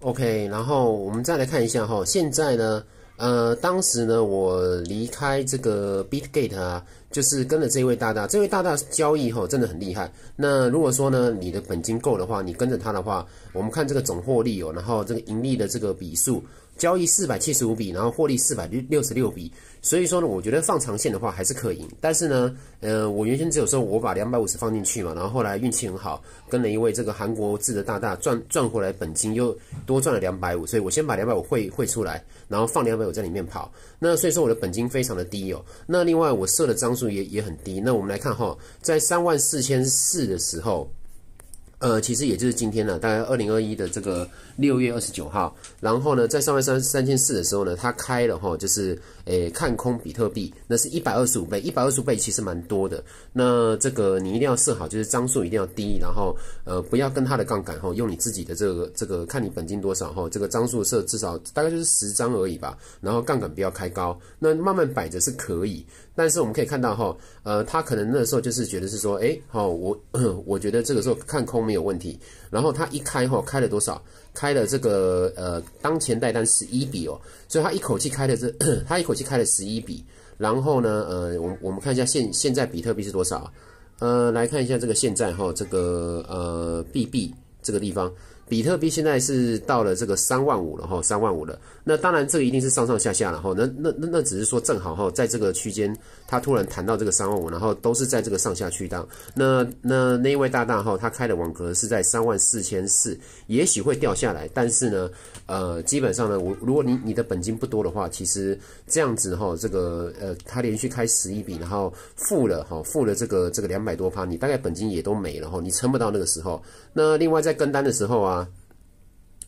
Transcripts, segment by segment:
OK，然后我们再来看一下哈，现在呢，呃，当时呢，我离开这个 Bitgate 啊，就是跟了这位大大，这位大大交易哈，真的很厉害。那如果说呢，你的本金够的话，你跟着他的话，我们看这个总获利哦，然后这个盈利的这个笔数。交易四百七十五笔，然后获利四百六六十六笔，所以说呢，我觉得放长线的话还是可赢。但是呢，呃，我原先只有说我把两百五十放进去嘛，然后后来运气很好，跟了一位这个韩国字的大大赚赚回来本金又多赚了两百五，所以我先把两百五汇汇出来，然后放两百五在里面跑。那所以说我的本金非常的低哦。那另外我设的张数也也很低。那我们来看哈，在三万四千四的时候。呃，其实也就是今天了，大概二零二一的这个六月二十九号，然后呢，在上万三三千四的时候呢，他开了哈，就是诶看空比特币，那是一百二十五倍，一百二十五倍其实蛮多的。那这个你一定要设好，就是张数一定要低，然后呃不要跟他的杠杆哈，用你自己的这个这个看你本金多少哈，这个张数设至少大概就是十张而已吧。然后杠杆不要开高，那慢慢摆着是可以。但是我们可以看到哈，呃，他可能那时候就是觉得是说，哎，好，我 我觉得这个时候看空。没有问题，然后他一开哈，开了多少？开了这个呃，当前待单十一笔哦，所以他一口气开的这，他一口气开了十一笔。然后呢，呃，我我们看一下现现在比特币是多少？呃，来看一下这个现在哈，这个呃，B B 这个地方。比特币现在是到了这个三万五了哈，三万五了。那当然，这一定是上上下下了哈。那那那那只是说正好哈，在这个区间，它突然谈到这个三万五，然后都是在这个上下区档。那那那位大大哈，他开的网格是在三万四千四，也许会掉下来。但是呢，呃，基本上呢，我如果你你的本金不多的话，其实这样子哈，这个呃，他连续开十一笔，然后负了哈，负了这个这个两百多趴，你大概本金也都没了哈，你撑不到那个时候。那另外在跟单的时候啊。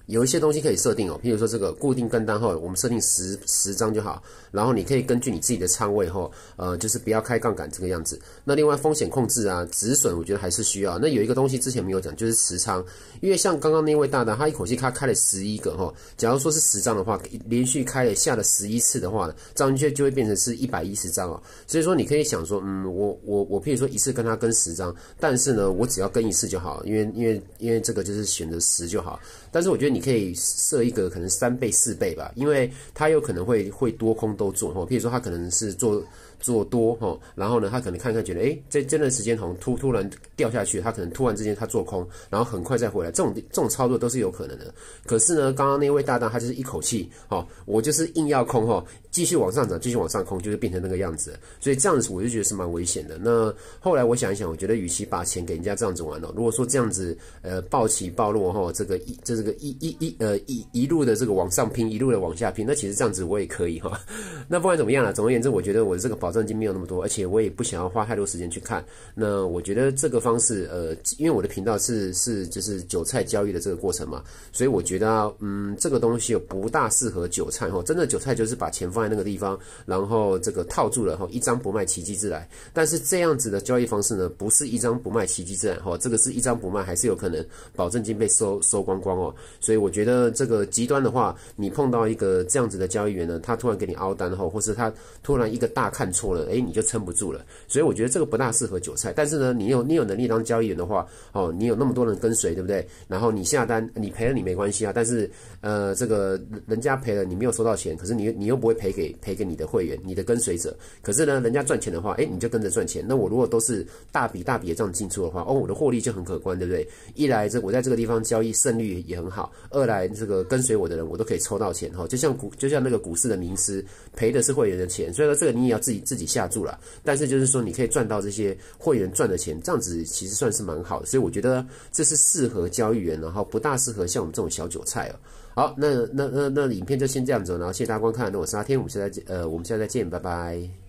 有一些东西可以设定哦，譬如说这个固定跟单后，我们设定十十张就好。然后你可以根据你自己的仓位后，呃，就是不要开杠杆这个样子。那另外风险控制啊，止损，我觉得还是需要。那有一个东西之前没有讲，就是持仓，因为像刚刚那位大大，他一口气他开了十一个哈。假如说是十张的话，连续开了下了十一次的话，张数就会变成是一百一十张哦。所以说你可以想说，嗯，我我我，譬如说一次跟他跟十张，但是呢，我只要跟一次就好，因为因为因为这个就是选择十就好。但是我觉得你。你可以设一个可能三倍四倍吧，因为它有可能会会多空都做哈，譬如说他可能是做做多哈，然后呢他可能看看觉得诶、这这段时间好像突突然掉下去，他可能突然之间他做空，然后很快再回来，这种这种操作都是有可能的。可是呢，刚刚那位搭档他就是一口气哈，我就是硬要空哈。继续往上涨，继续往上空，就是变成那个样子，所以这样子我就觉得是蛮危险的。那后来我想一想，我觉得与其把钱给人家这样子玩了，如果说这样子呃暴起暴落哈，这个一这这个一一一呃一一路的这个往上拼，一路的往下拼，那其实这样子我也可以哈。那不管怎么样啊，总而言之，我觉得我的这个保证金没有那么多，而且我也不想要花太多时间去看。那我觉得这个方式呃，因为我的频道是是就是韭菜交易的这个过程嘛，所以我觉得嗯这个东西不大适合韭菜哈。真的韭菜就是把钱放。在那个地方，然后这个套住了哈，一张不卖奇迹自来。但是这样子的交易方式呢，不是一张不卖奇迹自来哈，这个是一张不卖还是有可能保证金被收收光光哦。所以我觉得这个极端的话，你碰到一个这样子的交易员呢，他突然给你凹单后，或是他突然一个大看错了，哎，你就撑不住了。所以我觉得这个不大适合韭菜。但是呢，你有你有能力当交易员的话，哦，你有那么多人跟随，对不对？然后你下单，你赔了你没关系啊。但是呃，这个人家赔了你没有收到钱，可是你你又不会赔。赔给赔给你的会员，你的跟随者，可是呢，人家赚钱的话，哎，你就跟着赚钱。那我如果都是大笔大笔的这样进出的话，哦，我的获利就很可观，对不对？一来这我在这个地方交易胜率也很好，二来这个跟随我的人我都可以抽到钱哈，就像股就像那个股市的名师赔的是会员的钱，所以说这个你也要自己自己下注了。但是就是说你可以赚到这些会员赚的钱，这样子其实算是蛮好的。所以我觉得这是适合交易员，然后不大适合像我们这种小韭菜啊。好，那那那那影片就先这样子，然后谢谢大家观看。那我是阿天，我们下次呃，我们下次再见，拜拜。